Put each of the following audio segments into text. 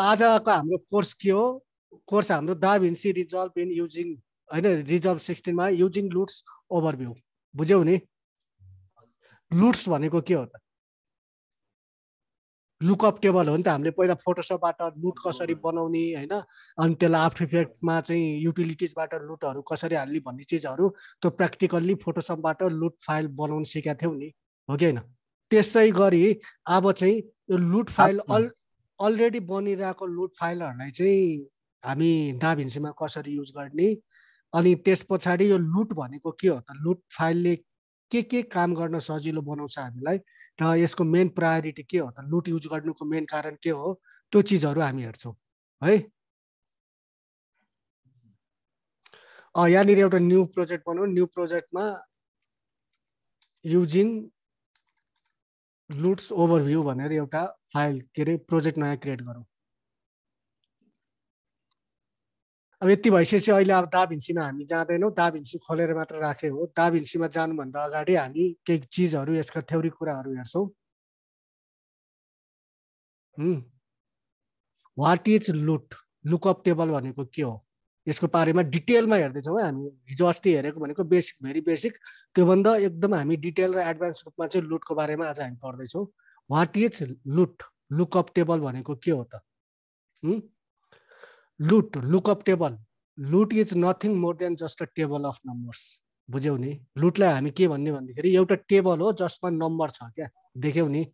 आजको हाम्रो कोर्स के हो कोर्स हाम्रो DaVinci Resolve in using होइन रिजल्भ सिक्सटिनमा युजिङ लुट्स ओभरभ्यू बुझ्यौ नि लुट्स भनेको के हो त लुकअप टेबल हो नि त हामीले पहिला फोटोसपबाट लुट कसरी बनाउने होइन अनि त्यसलाई आफ्टर इफेक्टमा चाहिँ युटिलिटिजबाट लुटहरू कसरी हाल्ने भन्ने चिजहरू त्यो प्र्याक्टिकल्ली फोटोसपबाट लुट फाइल बनाउनु सिकेका थियौँ नि हो कि होइन त्यसै गरी अब चाहिँ यो लुट फाइल अल अलरेडी बनिरहेको लुट फाइलहरूलाई चाहिँ हामी दाभिन्सीमा कसरी युज गर्ने अनि त्यस पछाडि यो लुट भनेको के हो त लुट फाइलले के के काम गर्न सजिलो बनाउँछ हामीलाई र यसको मेन प्रायोरिटी के हो त लुट युज गर्नुको मेन कारण के हो त्यो चिजहरू हामी हेर्छौँ है यहाँनिर एउटा न्यु प्रोजेक्ट बनाऊ न्यु प्रोजेक्टमा युजिङ लुट्स ओभरभ्यू भनेर एउटा फाइल के अरे प्रोजेक्ट नयाँ क्रिएट गरौँ अब यति भइसकेपछि अहिले अब दाभिन्सीमा हामी जाँदैनौँ दाभिन्सी खोलेर मात्र राखे हो दाभिन्सीमा जानुभन्दा अगाडि हामी केही चिजहरू यसका थ्योरी कुराहरू हेर्छौँ what is LUT lookup table भनेको के हो यसको बारेमा डिटेलमा हेर्दैछौँ है हामी हिजो अस्ति हेरेको भनेको बेसिक भेरी बेसिक त्योभन्दा एकदम हामी डिटेल र एडभान्स रूपमा चाहिँ लुटको बारेमा आज हामी पढ्दैछौँ what is LUT lookup table भनेको के हो त LUT lookup table LUT is nothing more than just a table of numbers बुझ्यौ नि लुटलाई हामी के भन्ने भन्दाखेरि एउटा टेबल हो जसमा नम्बर छ क्या देख्यौ नि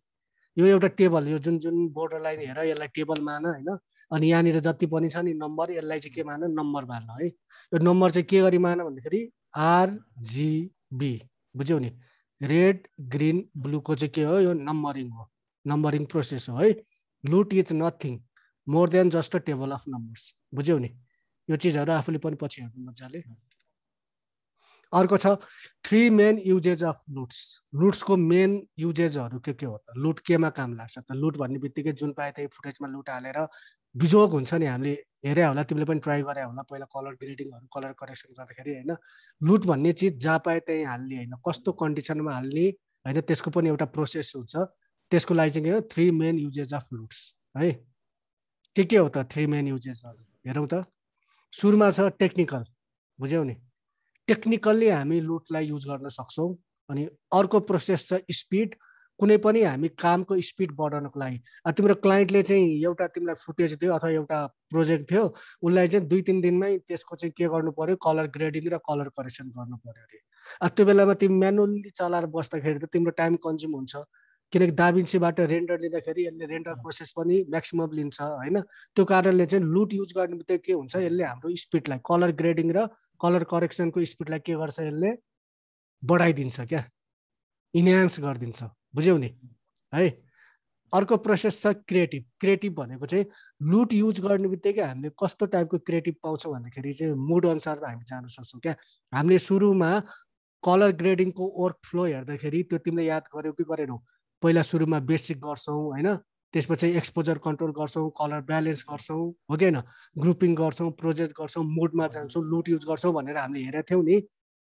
यो एउटा टेबल यो जुन जुन बोर्डर लाइन हेर यसलाई टेबल मान होइन अनि यहाँनिर जति पनि छ नि नम्बर यसलाई चाहिँ के मान नम्बर मान्न है यो नम्बर चाहिँ के गरी मान भन्दाखेरि आरजिबी बुझ्यौ नि रेड ग्रिन ब्लूको चाहिँ के हो यो नम्बरिङ हो नम्बरिङ प्रोसेस हो है LUT is nothing more than just a table of numbers बुझ्यौ नि यो चिजहरू आफूले पनि पछि हेर्नु मजाले अर्को छ three main uses of LUTs लुट्सको मेन युजेजहरू के के हो त लुट केमा काम लाग्छ त लुट भन्ने बित्तिकै जुन पाए त्यही फुटेजमा लुट हालेर बिजोग हुन्छ नि हामीले हेरे होला तिमीले पनि ट्राई गरे होला पहिला कलर ग्रेडिङहरू कलर करेक्सन गर्दाखेरि होइन लुट भन्ने चिज जहाँ पाए त्यहीँ हाल्ने होइन कस्तो कन्डिसनमा हाल्ने होइन त्यसको पनि एउटा प्रोसेस हुन्छ त्यसको लागि चाहिँ के हो three main uses of LUTs है के के हो त थ्री मेन युजेसहरू हेरौँ त सुरुमा छ टेक्निकल बुझ्यौ नि टेक्निकल्ली हामी लुटलाई युज गर्न सक्छौँ अनि अर्को प्रोसेस छ स्पिड कुनै पनि हामी कामको स्पिड बढाउनको लागि तिम्रो क्लाइन्टले चाहिँ एउटा तिमीलाई फुटेज दियो अथवा एउटा प्रोजेक्ट थियो उसलाई चाहिँ दुई तिन दिनमै त्यसको चाहिँ के गर्नु पऱ्यो कलर ग्रेडिङ र कलर करेक्सन गर्नु पऱ्यो अरे अब त्यो बेलामा तिमी म्यानुअल्ली चलाएर बस्दाखेरि त तिम्रो टाइम कन्ज्युम हुन्छ किनकि दाबिन्सीबाट रेन्डर लिँदाखेरि यसले रेन्डर प्रोसेस पनि म्याक्सिमम लिन्छ होइन त्यो कारणले चाहिँ लुट युज गर्ने बित्तिकै के हुन्छ यसले हाम्रो स्पिडलाई कलर ग्रेडिङ र कलर करेक्सनको स्पिडलाई के गर्छ यसले बढाइदिन्छ क्या इन्हान्स गरिदिन्छ बुझ्यौ नि है अर्को प्रोसेस छ क्रिएटिभ क्रिएटिभ भनेको चाहिँ लुट युज गर्ने बित्तिकै हामीले कस्तो टाइपको क्रिएटिभ पाउँछौँ भन्दाखेरि चाहिँ मुड अनुसारमा हामी जान सक्छौँ क्या हामीले सुरुमा कलर ग्रेडिङको वर्क फ्लो हेर्दाखेरि त्यो तिमीले याद गर्यौ कि गरेनौ पहिला सुरुमा बेसिक गर्छौँ होइन त्यसपछि एक्सपोजर कन्ट्रोल गर्छौँ कलर ब्यालेन्स गर्छौँ हो कि होइन ग्रुपिङ गर्छौँ प्रोजेक्ट गर्छौँ मुडमा जान्छौँ लुट युज गर्छौँ भनेर हामीले हेरेको थियौँ नि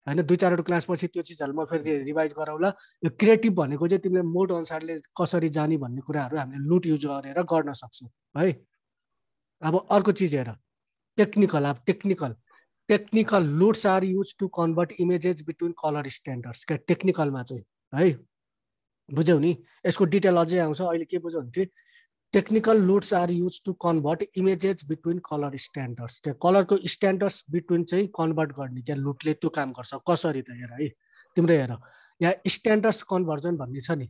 होइन दुई चारवटा क्लासपछि त्यो चिजहरू म फेरि रिभाइज गराउँला यो क्रिएटिभ भनेको चाहिँ तिमीले मोड अनुसारले कसरी जाने भन्ने कुराहरू हामीले लुट युज गरेर गर्न सक्छौँ है अब अर्को चिज हेर टेक्निकल अब technical technical LUTs are used to convert images between colour standards क्या टेक्निकलमा चाहिँ है बुझ्यौ नि यसको डिटेल अझै आउँछ अहिले के बुझ्यौ भने technical LUTs are used to convert images between colour standards त्यो कलरको स्ट्यान्डर्ड्स बिट्विन चाहिँ कन्भर्ट गर्ने क्या लुटले त्यो काम गर्छ कसरी त हेर है तिम्रो हेर यहाँ स्ट्यान्डर्ड्स कन्भर्जन भन्ने छ नि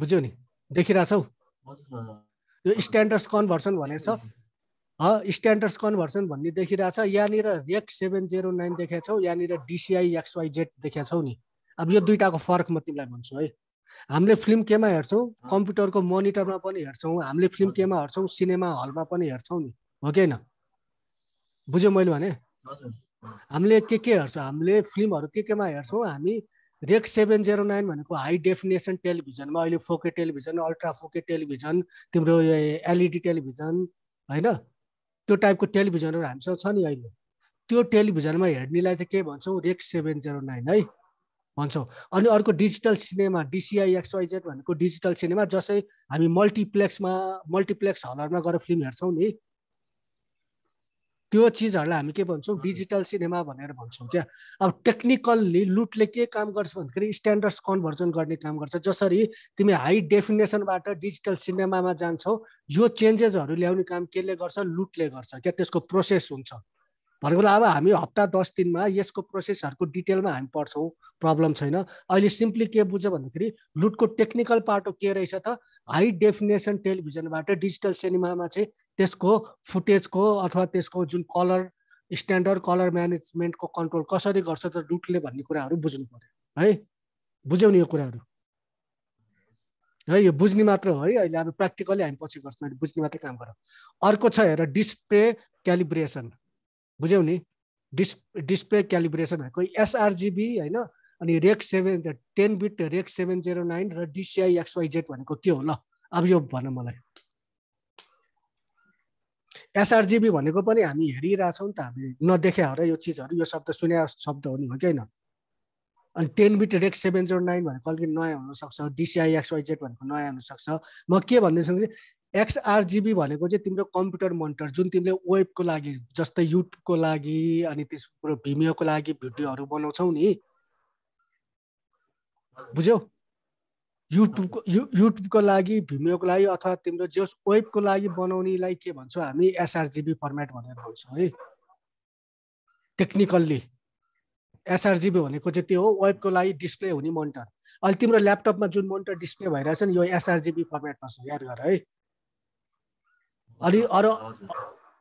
बुझ्यौ नि देखिरहेछौ यो स्ट्यान्डर्ड्स कन्भर्सन भनेको छ स्ट्यान्डर्ड्स कन्भर्सन भन्ने देखिरहेछ यहाँनिर रेक सेभेन जेरो नाइन देखाएको छौ यहाँनिर डिसिआई एक्सवाई जेड देखाएको छौ नि अब यो दुइटाको फरक म तिमीलाई भन्छु है हामीले फिल्म केमा हेर्छौँ कम्प्युटरको मोनिटरमा पनि हेर्छौँ हामीले फिल्म केमा हेर्छौँ सिनेमा हलमा पनि हेर्छौँ नि हो कि होइन बुझ्यो मैले भने हामीले के के हेर्छौँ हामीले फिल्महरू के केमा हेर्छौँ हामी रेक सेभेन जेरो नाइन भनेको हाई डेफिनेसन टेलिभिजनमा अहिले four K television ultra four K television तिम्रो एलइडी टेलिभिजन होइन त्यो टाइपको टेलिभिजनहरू हामीसँग छ नि अहिले त्यो टेलिभिजनमा हेर्नेलाई चाहिँ के भन्छौँ रेक सेभेन जेरो नाइन है भन्छौँ अनि अर्को डिजिटल सिनेमा डिसिआई एक्सवाइजेड भनेको डिजिटल सिनेमा जसै हामी मल्टिप्लेक्समा मल्टिप्लेक्स हलहरूमा गएर फिल्म हेर्छौँ नि त्यो चिजहरूलाई हामी के भन्छौँ डिजिटल सिनेमा भनेर भन्छौँ क्या अब टेक्निकल्ली लुटले के काम गर्छ भन्दाखेरि स्ट्यान्डर्ड्स कन्भर्जन गर्ने काम गर्छ जसरी तिमी हाई डेफिनेसनबाट डिजिटल सिनेमामा जान्छौ यो चेन्जेसहरू ल्याउने काम केले गर्छ लुटले गर्छ क्या त्यसको प्रोसेस हुन्छ भनेको अब हामी हप्ता दस दिनमा यसको प्रोसेसहरूको डिटेलमा हामी पढ्छौँ प्रब्लम छैन अहिले सिम्पली के बुझ्यो भन्दाखेरि लुटको टेक्निकल पाटो के रहेछ त हाई डेफिनेसन टेलिभिजनबाट डिजिटल सिनेमामा चाहिँ त्यसको फुटेजको अथवा त्यसको जुन कलर स्ट्यान्डर्ड कलर म्यानेजमेन्टको कन्ट्रोल कसरी गर्छ त लुटले भन्ने कुराहरू बुझ्नु पऱ्यो है बुझ्यौ नि यो कुराहरू है यो बुझ्ने मात्र हो है अहिले अब प्र्याक्टिकली हामी पछि गर्छौँ बुझ्ने मात्रै काम गरौँ अर्को छ हेर डिस्प्ले क्यालिब्रेसन बुझ्यौ नि डिस् डिस्प्ले क्यालिब्रेसन भनेको एसआरजिबी होइन अनि Rec seven ten bit Rec seven zero nine र डिसिआई एक्सवाई जेड भनेको के हो ल अब यो भन मलाई एसआरजिबी भनेको पनि हामी हेरिरहेछौँ नि त हामी नदेखा हो र यो चिजहरू यो शब्द सुने शब्द हो नि हो कि होइन अनि ten bit Rec seven zero nine भनेको अलिकति नयाँ हुनसक्छ डिसिआई एक्सवाई जेड भनेको नयाँ हुनसक्छ म के भन्दैछु भने एक्सआरजिबी भनेको चाहिँ तिम्रो कम्प्युटर मोनिटर जुन तिमीले वेबको लागि जस्तै युट्युबको लागि अनि त्यस भिमियोको लागि भिडियोहरू बनाउँछौ नि बुझ्यौ युट्युबको यु युट्युबको लागि भिमियोको लागि अथवा तिम्रो जस वेबको लागि बनाउनेलाई के भन्छौ हामी एसआरजिबी फर्मेट भनेर भन्छौँ है टेक्निकल्ली एसआरजिबी भनेको चाहिँ त्यो हो वेबको लागि डिस्प्ले हुने मोनिटर अहिले तिम्रो ल्यापटपमा जुन मोनिटर डिस्प्ले भइरहेछ नि यो एसआरजिबी फर्मेटमा छ याद गर है अनि अरू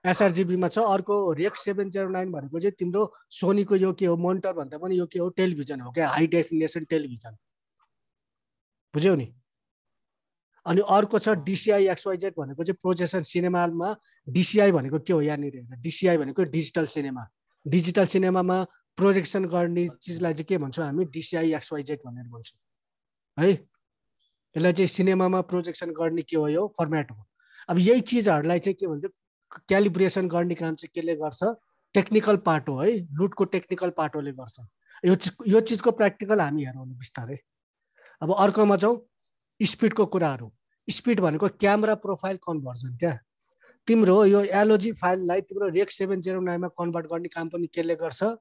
एसआरजिबीमा छ अर्को रेक्स सेभेन जेरो नाइन भनेको चाहिँ तिम्रो सोनीको यो के हो मोनिटर भन्दा पनि यो के हो टेलिभिजन हो क्या हाई डेफिनेसन टेलिभिजन बुझ्यौ नि अनि अर्को छ डिसिआई एक्सवाइजेड भनेको चाहिँ प्रोजेक्सन सिनेमामा डिसिआई भनेको के हो यहाँनिर हेर डिसिआई भनेको डिजिटल सिनेमा डिजिटल सिनेमामा प्रोजेक्सन गर्ने चिजलाई चाहिँ के भन्छौँ हामी डिसिआई एक्सवाइजेड भनेर भन्छौँ है यसलाई चाहिँ सिनेमामा प्रोजेक्सन गर्ने के हो यो फर्मेट हो अब यही चिजहरूलाई चाहिँ के भन्छ क्यालिब्रेसन गर्ने काम चाहिँ केले गर्छ टेक्निकल पार्ट हो है लुटको टेक्निकल पार्टोले गर्छ यो चिज यो चिजको प्र्याक्टिकल हामी हेरौँ बिस्तारै अब अर्कोमा जाउँ स्पिडको कुराहरू स्पिड भनेको क्यामेरा प्रोफाइल कन्भर्जन क्या तिम्रो यो एलोजी फाइललाई तिम्रो रेक सेभेन जेरो नाइनमा कन्भर्ट गर्ने काम पनि केले गर्छ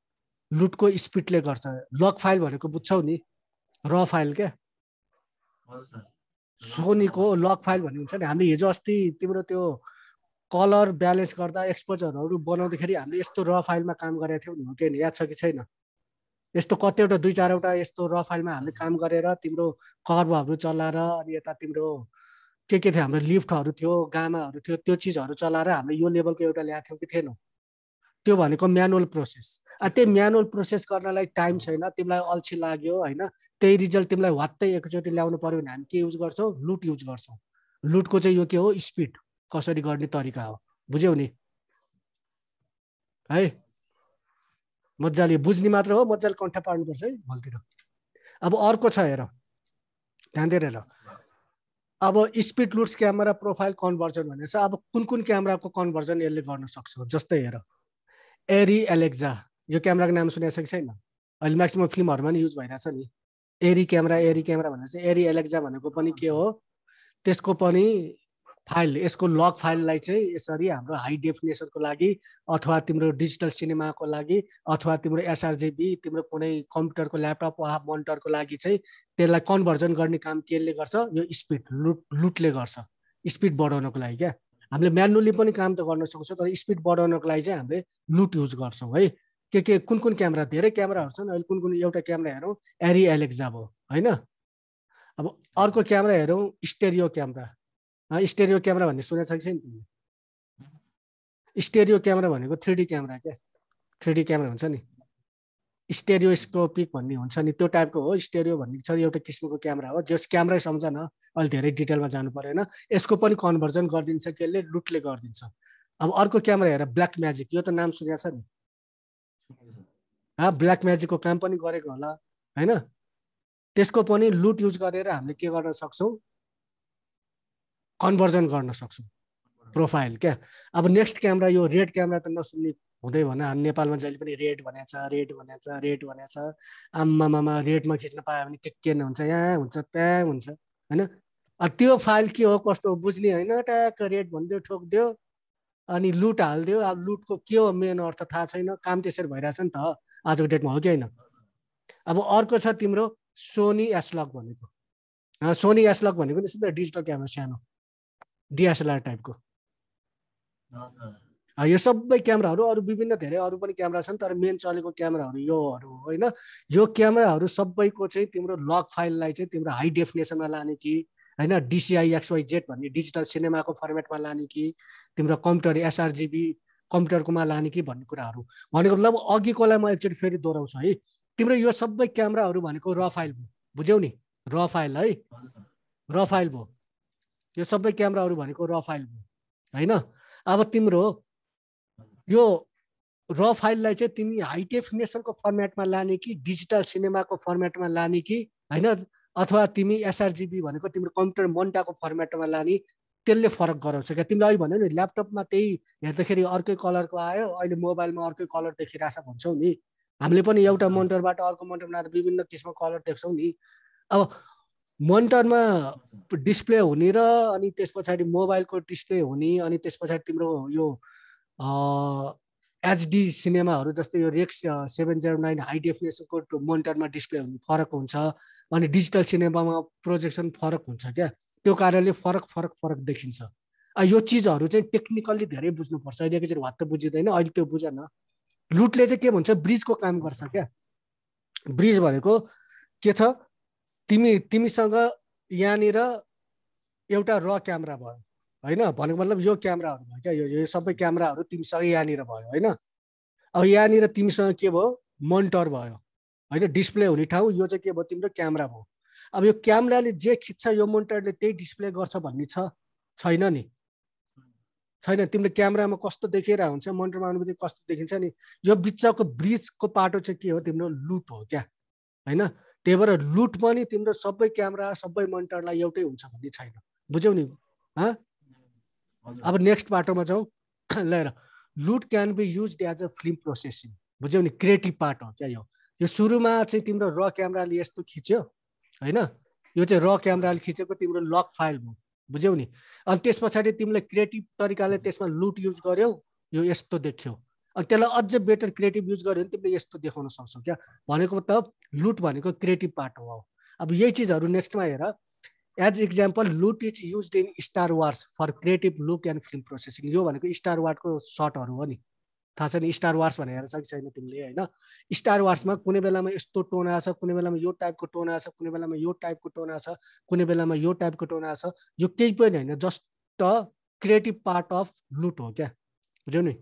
लुटको स्पिडले गर्छ लक फाइल भनेको बुझ्छौ नि र फाइल क्या सोनीको लक फाइल भन्ने हुन्छ नि हामीले हिजो अस्ति तिम्रो त्यो कलर ब्यालेन्स गर्दा एक्सपोजरहरू बनाउँदाखेरि हामीले यस्तो र फाइलमा काम गरेका थियौँ नि हो कि याद छ कि छैन यस्तो कतिवटा दुई चारवटा यस्तो र फाइलमा हामीले काम गरेर तिम्रो कर्वहरू चलाएर अनि यता तिम्रो के के थियो हाम्रो लिफ्टहरू थियो गामाहरू थियो त्यो चिजहरू चलाएर हामीले यो लेभलको एउटा ल्याएको थियौँ कि थिएनौँ त्यो भनेको म्यानुअल प्रोसेस त्यही म्यानुअल प्रोसेस गर्नलाई टाइम छैन तिमीलाई अल्छी लाग्यो होइन त्यही रिजल्ट तिमीलाई वात्तै एकचोटि ल्याउनु पऱ्यो भने हामी के युज गर्छौँ लुट युज गर्छौँ लुटको चाहिँ यो के हो स्पिड कसरी गर्ने तरिका हो बुझ्यौ नि है मजाले बुझ्ने मात्र हो मजाले कन्ठा पार्नुपर्छ है भोलितिर अब अर्को छ हेर ध्यान दिएर हेर अब speed LUTs camera profile conversion भनेर अब कुन कुन क्यामेराको कन्भर्जन यसले गर्न सक्छ जस्तै हेर एरी एलेक्जा यो क्यामेराको नाम सुनेको छ कि छैन अहिले म्याक्सिमम् फिल्महरूमा नि युज भइरहेछ नि एरी क्यामेरा एरी क्यामेरा भनेपछि एरी एलेक्जा भनेको पनि के हो त्यसको पनि फाइल यसको लग फाइललाई चाहिँ यसरी हाम्रो हाई डेफिनेसनको लागि अथवा तिम्रो डिजिटल सिनेमाको लागि अथवा तिम्रो एसआरजेबी तिम्रो कुनै कम्प्युटरको ल्यापटप वा मोनिटरको लागि चाहिँ त्यसलाई कन्भर्जन गर्ने काम केले गर्छ यो स्पिड लुट लुटले गर्छ स्पिड बढाउनको लागि क्या हामीले म्यानुअली पनि काम त गर्न सक्छौँ तर स्पिड बढाउनको लागि चाहिँ हामीले लुट युज गर्छौँ है के के कुन कुन क्यामेरा धेरै क्यामेराहरू छन् अहिले कुन कुन एउटा क्यामेरा हेरौँ एरी एलेक्जा भयो होइन अब अर्को क्यामेरा हेरौँ स्टेरियो क्यामेरा स्टेरियो क्यामेरा भन्ने सुनेको छ कि छैन तिमीले स्टेरियो क्यामेरा भनेको थ्री डी क्यामेरा क्या थ्री डी क्यामेरा हुन्छ नि स्टेरियोस्कोपिक भन्ने हुन्छ नि त्यो टाइपको हो स्टेरियो भन्ने छ एउटा किसिमको क्यामेरा हो जस क्यामेरा सम्झ न अहिले धेरै डिटेलमा जानु परेन यसको पनि कन्भर्जन गरिदिन्छ केले लुटले गरिदिन्छ अब अर्को क्यामेरा हेरेर ब्ल्याक म्याजिक यो त नाम सुनेको छ नि ब्ल्याक म्याजिकको काम पनि गरेको होला होइन त्यसको पनि लुट युज गरेर हामीले के गर्न सक्छौँ कन्भर्जन गर्न सक्छौँ प्रोफाइल क्या अब नेक्स्ट क्यामरा यो रेड क्यामरा त नसुन्ने हुँदै भने हामी नेपालमा जहिले पनि रेड छ रेड छ रेड छ आमामामा रेडमा खिच्न पायो भने के के हुन्छ यहाँ हुन्छ त्यहाँ हुन्छ होइन त्यो फाइल के हो कस्तो बुझ्ने होइन ट्याक्क रेड भनिदियो ठोकिदियो अनि लुट हालिदियो अब लुटको के हो मेन अर्थ थाहा छैन काम त्यसरी भइरहेछ नि त आजको डेटमा हो कि होइन अब अर्को छ तिम्रो सोनी एसलक भनेको सोनी एसलक भनेको नि त डिजिटल क्यामेरा सानो डिएसएलआर टाइपको यो सबै क्यामराहरू अरू विभिन्न धेरै अरू पनि क्यामरा छन् तर मेन चलेको क्यामेराहरू योहरू होइन यो क्यामेराहरू सबैको चाहिँ तिम्रो लक फाइललाई चाहिँ तिम्रो हाई डेफिनेसनमा लाने कि होइन डिसिआई एक्सवाई जेड भन्ने डिजिटल सिनेमाको फर्मेटमा लाने कि तिम्रो कम्प्युटर एसआरजिबी कम्प्युटरकोमा लाने कि भन्ने कुराहरू भनेको मतलब अघिकोलाई म एकचोटि फेरि दोहोऱ्याउँछु है तिम्रो यो सबै क्यामराहरू भनेको र फाइल भयो बुझ्यौ नि र फाइल है र फाइल भयो यो सबै क्यामराहरू भनेको र फाइल भयो होइन अब तिम्रो यो र फाइललाई चाहिँ तिमी हाई डेफिनेसनको फर्मेटमा लाने कि डिजिटल सिनेमाको फर्मेटमा लाने कि होइन अथवा तिमी एसआरजिबी भनेको तिम्रो कम्प्युटर मन्टाको फर्मेटमा लाने त्यसले फरक गराउँछ क्या तिमीले अहिले भन्यो नि ल्यापटपमा त्यही हेर्दाखेरि अर्कै कलरको आयो अहिले मोबाइलमा अर्कै कलर देखिरहेछ भन्छौ नि हामीले पनि एउटा मन्टरबाट अर्को मन्टरमा आएर विभिन्न किसिमको कलर देख्छौँ नि अब मन्टरमा डिस्प्ले हुने र अनि त्यस पछाडि मोबाइलको डिस्प्ले हुने अनि त्यस पछाडि तिम्रो यो एचडी सिनेमाहरू जस्तै यो Rec seven zero nine high डेफिनेसनको मन्टरमा डिस्प्ले हुने फरक हुन्छ अनि डिजिटल सिनेमामा प्रोजेक्सन फरक हुन्छ क्या त्यो कारणले फरक फरक फरक देखिन्छ यो चिजहरू चाहिँ टेक्निकल्ली धेरै बुझ्नुपर्छ अहिले एकैचोटि त बुझिँदैन अहिले त्यो बुझेन लुटले चाहिँ के भन्छ ब्रिजको काम गर्छ क्या ब्रिज भनेको के छ तिमी तिमीसँग यहाँनिर एउटा र क्यामेरा भयो होइन भनेको मतलब यो क्यामराहरू भयो क्या यो यो सबै क्यामराहरू तिमीसँग यहाँनिर भयो होइन अब यहाँनिर तिमीसँग के भयो मोनिटर भयो होइन डिस्प्ले हुने ठाउँ यो चाहिँ के भयो तिम्रो क्यामरा भयो अब यो क्यामेराले जे खिच्छ यो मोनिटरले त्यही डिस्प्ले गर्छ भन्ने छ छैन नि छैन तिमीले क्यामेरामा कस्तो देखेर हुन्छ मोनिटरमा आउनु कस्तो देखिन्छ नि यो बिचको ब्रिजको पाटो चाहिँ के हो तिम्रो लुट हो क्या होइन त्यही भएर लुट पनि तिम्रो सबै क्यामेरा सबै मोनिटरलाई एउटै हुन्छ भन्ने छैन बुझ्यौ नि अब नेक्स्ट पाटोमा जाउँ ल LUT can be used as a film processing बुझ्यौ नि क्रिएटिभ पार्ट हो क्या यो यो सुरुमा चाहिँ तिम्रो र क्यामेराले यस्तो खिच्यो होइन यो चाहिँ र क्यामेराले खिचेको तिम्रो लक फाइल भयो बुझ्यौ नि अनि त्यस पछाडि तिमीले क्रिएटिभ तरिकाले त्यसमा लुट युज गर्यौ यो यस्तो देख्यौ अनि त्यसलाई अझ बेटर क्रिएटिभ युज गर्यो भने तिमीले यस्तो देखाउन सक्छौ क्या भनेको त लुट भनेको क्रिएटिभ पार्ट हो अब यही चिजहरू नेक्स्टमा हेर as example LUT is used in Star Wars for creative look and film processing यो भनेको स्टार वार्डको सर्टहरू हो नि थाहा छ स्टार वार्स भनेर हेर्छ कि छैन तिमीले होइन स्टार वार्समा कुनै बेलामा यस्तो टोना छ कुनै बेलामा यो टाइपको टोना छ कुनै बेलामा यो टाइपको टोना छ कुनै बेलामा यो टाइपको टोना छ यो केही पनि होइन जस्ट क्रिएटिभ पार्ट अफ लुट हो क्या बुझ्यौ नि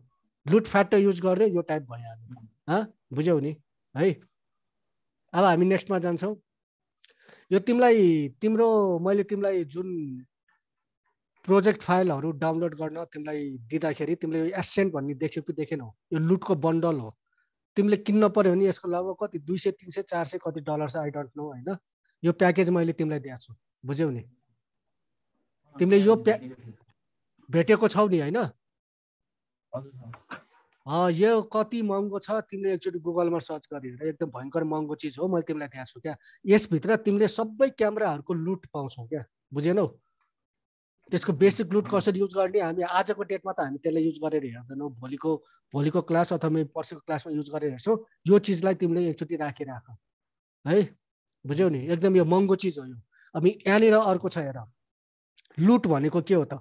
लुट फ्याक्टर युज गर्दै यो टाइप भइहाल्यो हँ बुझ्यौ नि है अब हामी नेक्स्टमा जान्छौँ यो तिमीलाई तिम्रो मैले तिमीलाई जुन प्रोजेक्ट फाइलहरू डाउनलोड गर्न तिमीलाई दिँदाखेरि तिमीले यो एसेन्ट भन्ने देख्यौ कि देखेनौ यो लुटको बन्डल हो तिमीले किन्न पऱ्यो भने यसको लगभग कति दुई सय तिन सय चार सय कति डलर छ आई डोन्ट नो होइन यो प्याकेज मैले तिमीलाई दिएको छु बुझ्यौ नि तिमीले यो प्या भेटेको छौ नि होइन यो कति महँगो छ तिमीले एकचोटि गुगलमा सर्च गरेर एकदम भयङ्कर महँगो चिज हो मैले तिमीलाई दिएको छु क्या यसभित्र तिमीले सबै क्यामराहरूको लुट पाउँछौ क्या बुझेनौ त्यसको बेसिक लुट कसरी युज गर्ने हामी आजको डेटमा त हामी त्यसलाई युज गरेर हेर्दैनौँ भोलिको भोलिको क्लास अथवा पर्सिको क्लासमा युज गरेर हेर्छौँ यो चिजलाई तिमीले एकचोटि राखिराख है बुझ्यौ नि एकदम यो महँगो चिज हो यो अब यहाँनिर अर्को छ हेर लुट भनेको के हो त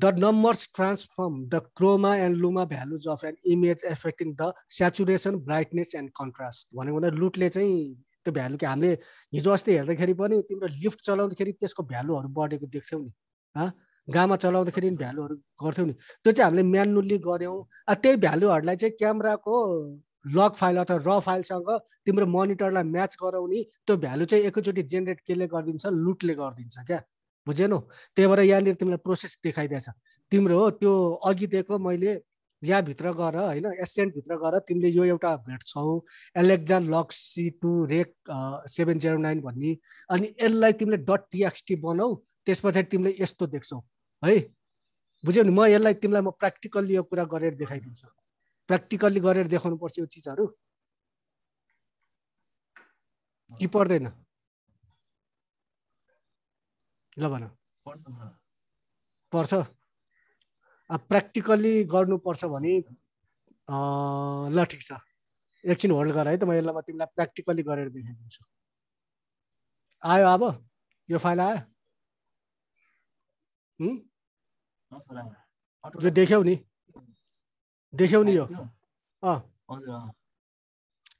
the numbers transform the chroma and luma values of an image affecting the saturation brightness and contrast भनेको भन्दा लुटले चाहिँ त्यो भ्यालु कि हामीले हिजो अस्ति हेर्दाखेरि पनि तिम्रो लिफ्ट चलाउँदाखेरि त्यसको भ्यालुहरू बढेको देख्थ्यौ नि गामा चलाउँदाखेरि भ्यालुहरू गर्थ्यौँ नि त्यो चाहिँ हामीले म्यानुअल्ली गऱ्यौँ त्यही भ्यालुहरूलाई चाहिँ क्यामेराको लग फाइल अथवा र फाइलसँग तिम्रो मोनिटरलाई म्याच गराउने त्यो भ्यालु चाहिँ एकैचोटि जेनेरेट केले गरिदिन्छ लुटले गरिदिन्छ क्या बुझेनौ त्यही भएर यहाँनिर तिमीलाई प्रोसेस देखाइदिएछ तिम्रो हो त्यो अघि दिएको मैले यहाँभित्र गएर होइन एसेन्टभित्र गएर तिमीले यो एउटा भेट्छौ Alexa C to Rec seven zero nine भन्ने अनि यसलाई तिमीले डट टिएक्सटी बनाऊ त्यस पछाडि तिमीले यस्तो देख्छौ है बुझ्यौ नि म यसलाई तिमीलाई म प्र्याक्टिकल्ली यो कुरा गरेर देखाइदिन्छु प्र्याक्टिकल्ली गरेर देखाउनु पर्छ यो चिजहरू कि पर्दैन ल भन पर्छ अब प्र्याक्टिकल्ली गर्नुपर्छ भने ल ठिक छ एकछिन होल्ड गर है त म यसलाई म तिमीलाई प्र्याक्टिकल्ली गरेर देखाइदिन्छु आयो अब यो फाइल आयो यो देख्यौ नि देख्यौ नि यो अँ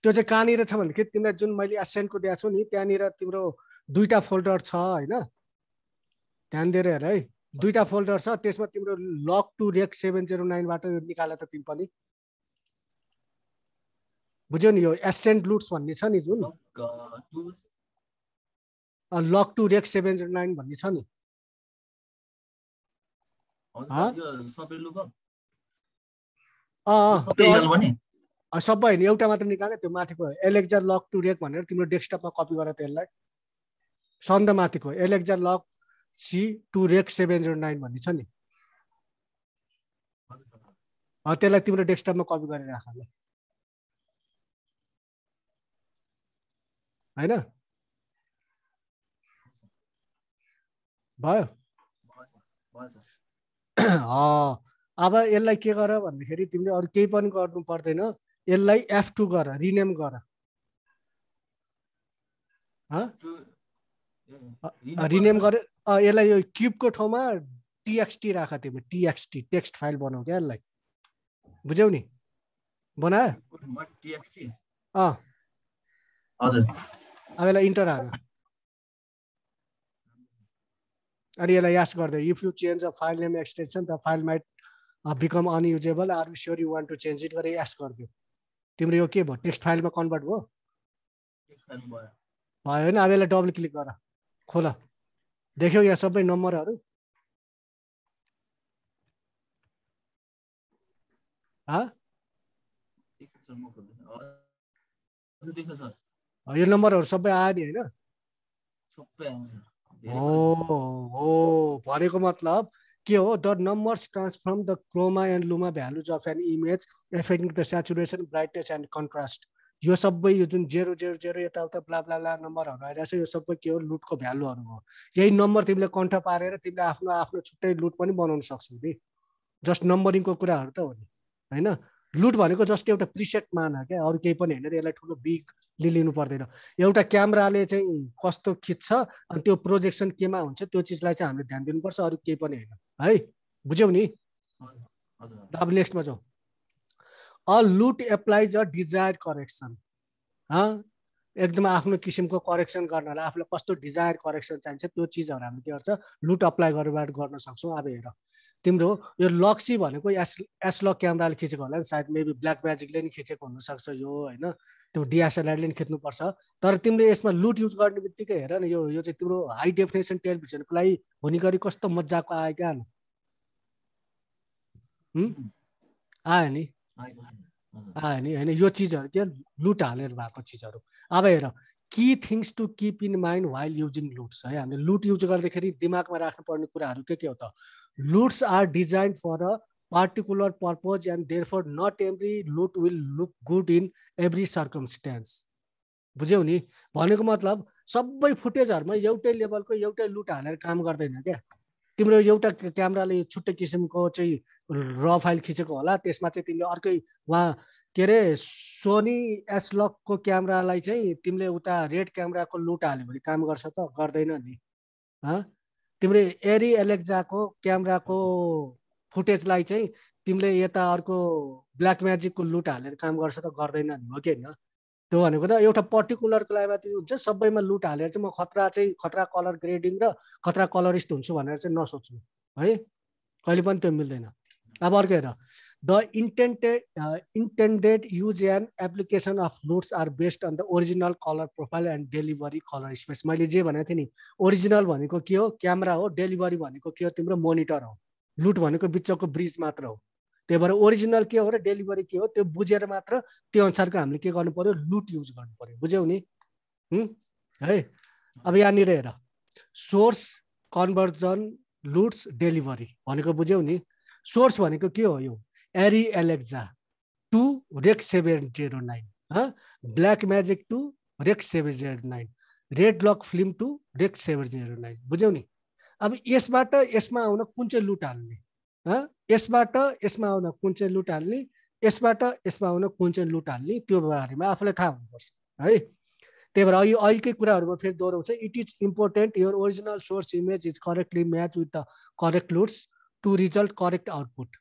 त्यो चाहिँ कहाँनिर छ भन्दाखेरि तिमीलाई जुन मैले एसेन्टको दिएको छु नि त्यहाँनिर तिम्रो दुईवटा फोल्डर छ होइन ध्यान दिएर हेर है दुईवटा फोल्डर छ त्यसमा तिम्रो Log to Rec seven zero नाइनबाट यो निकाले त तिमी पनि बुझ्यौ नि यो एसेन्ट लुट्स भन्ने छ नि जुन Log to Rec seven zero nine भन्ने छ नि सबै होइन एउटा मात्र निकाले त्यो माथिको एलेक्जा लक टु रेक भनेर तिम्रो डेस्कटपमा कपी गर त्यसलाई सन्द माथिको Alexa Log C to Rec seven zero nine भन्ने छ नि त्यसलाई तिम्रो डेस्कटपमा कपी गरेर राख ल होइन भयो अब यसलाई के गर भन्दाखेरि तिमीले अरू केही पनि गर्नु पर्दैन यसलाई एफ टू गर रिनेम गर रिनेम गर यसलाई यो क्युबको ठाउँमा टिएक्सटी राख तिमी टिएक्सटी टेक्स्ट फाइल बनाऊ क्या यसलाई बुझ्यौ नि बना अँ अब यसलाई इन्टर हाल अनि यसलाई यास गर्दै if you change a file name extension the file might become unusable are you sure you want to change it गरेर यास गरिदियो तिम्रो यो के भयो टेक्स्ट फाइलमा कन्भर्ट भयो भयो होइन अब यसलाई डबल क्लिक गर खोल देख्यौ यहाँ सबै नम्बरहरू यो नम्बरहरू सबै आयो नि होइन हो भनेको मतलब के हो the numbers transform the chroma and luma values of an image affecting the saturation brightness and contrast यो सबै यो जुन जेरो जेरो जेरो यताउता ब्लाब्ला नम्बरहरू आइरहेको छ यो सबै के हो लुटको भ्यालुहरू हो यही नम्बर तिमीले कन्ठ पारेर तिमीले आफ्नो आफ्नो छुट्टै लुट पनि बनाउन सक्छौ नि जस्ट नम्बरिङको कुराहरू त हो नि होइन लुट भनेको जस्ट एउटा प्रिसेट माना क्या अरू केही पनि होइन यसलाई ठुलो बिग लिनु पर्दैन एउटा क्यामराले चाहिँ कस्तो खिच्छ अनि त्यो प्रोजेक्सन केमा हुन्छ त्यो चिजलाई चाहिँ हामीले ध्यान दिनुपर्छ अरू केही पनि होइन है बुझ्यौ नि अब नेक्स्टमा जाउँ अ लुट एप्लाइज अ डिजायर करेक्सन एकदम आफ्नो किसिमको करेक्सन गर्नलाई आफूलाई कस्तो डिजायर करेक्सन चाहिन्छ त्यो चिजहरू हामीले के गर्छ लुट अप्लाई गरेर गर्न सक्छौँ अब हेर तिम्रो यो लक्सी भनेको एस एसलक क्यामेराले खिचेको होला नि सायद मेबी ब्ल्याक म्याजिकले नि खिचेको हुनसक्छ यो होइन त्यो डिएसएलआरले नि खिच्नुपर्छ तर तिमीले यसमा लुट युज गर्ने बित्तिकै हेर न यो यो चाहिँ तिम्रो हाई डेफिनेसन टेलिभिजनको लागि हुने गरी कस्तो मजाको आयो क्या आयो नि आयो होइन यो चिजहरू के लुट हालेर भएको चिजहरू अब हेर कि things to keep in mind while using LUTs है हामीले लुट युज गर्दाखेरि दिमागमा राख्नुपर्ने कुराहरू के के हो त LUTs are design for a particular purpose and therefore not every LUT will look good in every circumstance बुझ्यौ नि भनेको मतलब सबै फुटेजहरूमा एउटै लेभलको एउटै लुट हालेर काम गर्दैन क्या तिम्रो एउटा क्यामेराले छुट्टै किसिमको चाहिँ र फाइल खिचेको होला त्यसमा चाहिँ तिमीले अर्कै उहाँ के अरे सोनी एसलकको क्यामेरालाई चाहिँ तिमीले उता रेड क्यामेराको लुट हाल्यो भने काम गर्छ त गर्दैन नि तिमीले एरी एलेक्जाको क्यामेराको फुटेजलाई चाहिँ तिमीले यता अर्को ब्ल्याक म्याजिकको लुट हालेर काम गर्छ त गर्दैन नि हो कि होइन त्यो भनेको त एउटा पर्टिकुलरको लागि हुन्छ सबैमा लुट हालेर चाहिँ म खतरा चाहिँ खतरा कलर ग्रेडिङ र खतरा कलरिस्ट हुन्छु भनेर चाहिँ नसोच्नु है कहिले पनि त्यो मिल्दैन अब अर्को हेर the intended intended use and application of notes are based on the original colour profile and delivery colour space मैले जे भनेको थिएँ नि ओरिजिनल भनेको के हो क्यामेरा हो डेलिभरी भनेको के हो तिम्रो मोनिटर हो लुट भनेको बिचको ब्रिज मात्र हो त्यही भएर ओरिजिनल के हो र डेलिभरी के हो त्यो बुझेर मात्र त्यो अनुसारको हामीले के गर्नु पऱ्यो लुट युज गर्नु पऱ्यो बुझ्यौ नि है अब यहाँनिर हेर सोर्स कन्भर्जन लुट्स डेलिभरी भनेको बुझ्यौ नि सोर्स भनेको के हो यो ARRI Alexa to Rec seven zero nine Blackmagic to Rec seven zero nine RED Log film to Rec seven zero nine बुझ्यौ नि अब यसबाट यसमा आउन कुन चाहिँ लुट हाल्ने यसबाट यसमा आउन कुन चाहिँ लुट हाल्ने यसबाट यसमा आउन कुन चाहिँ लुट हाल्ने त्यो बारेमा आफूलाई थाहा हुनुपर्छ है त्यही भएर अहिले अहिलेकै कुराहरूमा फेरि दोहोऱ्याउँछ it is important your original source image is correctly match with the correct LUTs to result correct output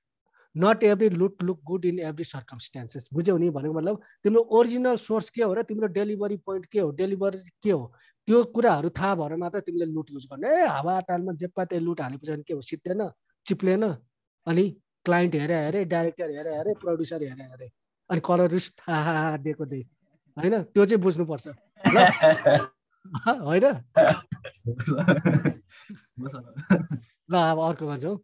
not every LUT look good in every circumstances बुझ्यौ नि भनेको मतलब तिम्रो ओरिजिनल सोर्स के हो र तिम्रो डेलिभरी पोइन्ट के हो डेलिभरी के हो त्यो कुराहरू थाहा भएर मात्र तिमीले लुट युज गर्ने ए हावा तालमा जे त्यही लुट हालेपछि भने के हो सिद्धेन चिप्लेन अनि क्लाइन्ट हेरे हेरे डाइरेक्टर हेरे हेरे प्रड्युसर हेरे हेरे अनि कलरिस्ट थाहा दिएको दे होइन त्यो चाहिँ बुझ्नुपर्छ होइन ल अब अर्को भन्छौँ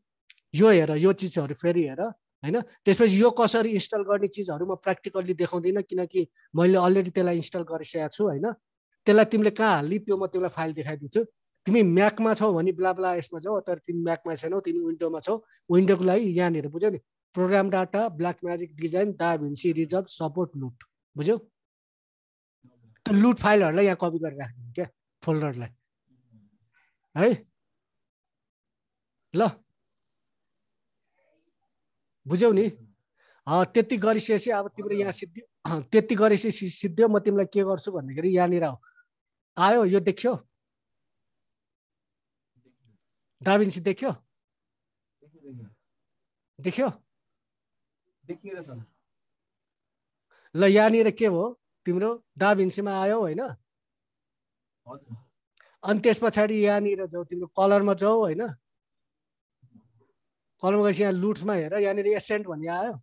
यो हेर यो चिजहरू फेरि हेर होइन त्यसपछि यो कसरी इन्स्टल गर्ने चिजहरू म प्र्याक्टिकल्ली देखाउँदिनँ किनकि मैले अलरेडी त्यसलाई इन्स्टल गरिसकेको छु होइन त्यसलाई तिमीले कहाँ हाल्ने त्यो म तिमीलाई फाइल देखाइदिन्छु तिमी म्याकमा छौ भने ब्लाब्ला यसमा छौ तर तिमी म्याकमा छैनौ तिमी विन्डोमा छौ विन्डोको लागि यहाँनिर बुझ्यौ नि program data Blackmagic design DaVinci Resolve support LUT बुझ्यौ त्यो लुट फाइलहरूलाई यहाँ कपी गरेर राखिदिनु क्या फोल्डरलाई है ल बुझ्यौ नि त्यति गरिसकेपछि अब तिम्रो यहाँ सिद्धि त्यति गरिसकेपछि सिद्धि म तिमीलाई के गर्छु भन्दाखेरि यहाँनिर आयो यो देख्यो डाबिन्सी देख्यो देख्यो ल यहाँनिर के भयो तिम्रो डाबिन्सीमा आयो होइन अनि त्यस पछाडि यहाँनिर जाऊ तिम्रो कलरमा जाऊ होइन कलम गएपछि यहाँ लुट्समा हेर यहाँनिर एसेन्ट भन्ने आयो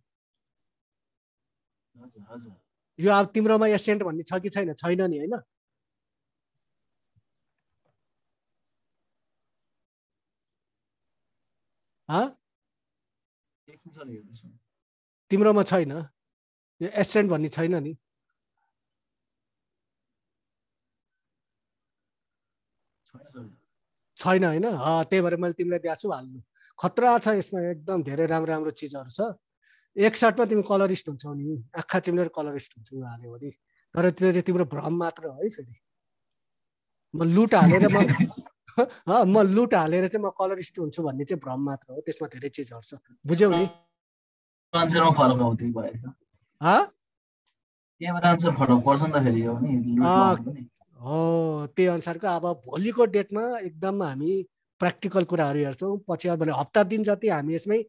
यो अब तिम्रोमा एसेन्ट भन्ने छ कि छैन छैन नि होइन तिम्रोमा छैन यो एसेन्ट भन्ने छैन नि छैन होइन त्यही भएर मैले तिमीलाई दिएको छु हाल्नु खतरा छ यसमा एकदम धेरै राम्रो राम्रो चिजहरू छ एक एकसाथमा तिमी कलरिस्ट हुन्छौ नि आँखा चिम्लेर कलरिस्ट हुन्छ हाल्यो भने तर त्यो चाहिँ तिम्रो भ्रम मात्र हो है फेरि म लुट हालेर म म लुट हालेर चाहिँ म कलरिस्ट हुन्छु भन्ने चाहिँ भ्रम मात्र हो त्यसमा धेरै चिजहरू छ बुझ्यौ नि हो त्यही अनुसारको अब भोलिको डेटमा एकदम हामी प्र्याक्टिकल कुराहरू हेर्छौँ पछि अब हप्ता दिन जति हामी यसमै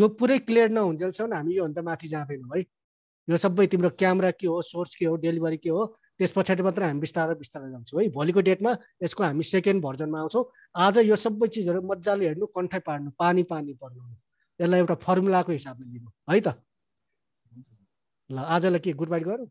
यो पुरै क्लियर नहुन्जेलसम्म हामी योभन्दा माथि जाँदैनौँ है यो सबै तिम्रो क्यामरा के हो सोर्स के हो डेलिभरी के हो त्यस पछाडि मात्र हामी बिस्तारै बिस्तारै जान्छौँ है भोलिको डेटमा यसको हामी सेकेन्ड भर्जनमा आउँछौँ आज यो सबै चिजहरू मजाले हेर्नु कन्ठै पार्नु पानी पानी पर्नु यसलाई एउटा फर्मुलाको हिसाबले लिनु है त ल आजलाई के गुड बाइट गरौँ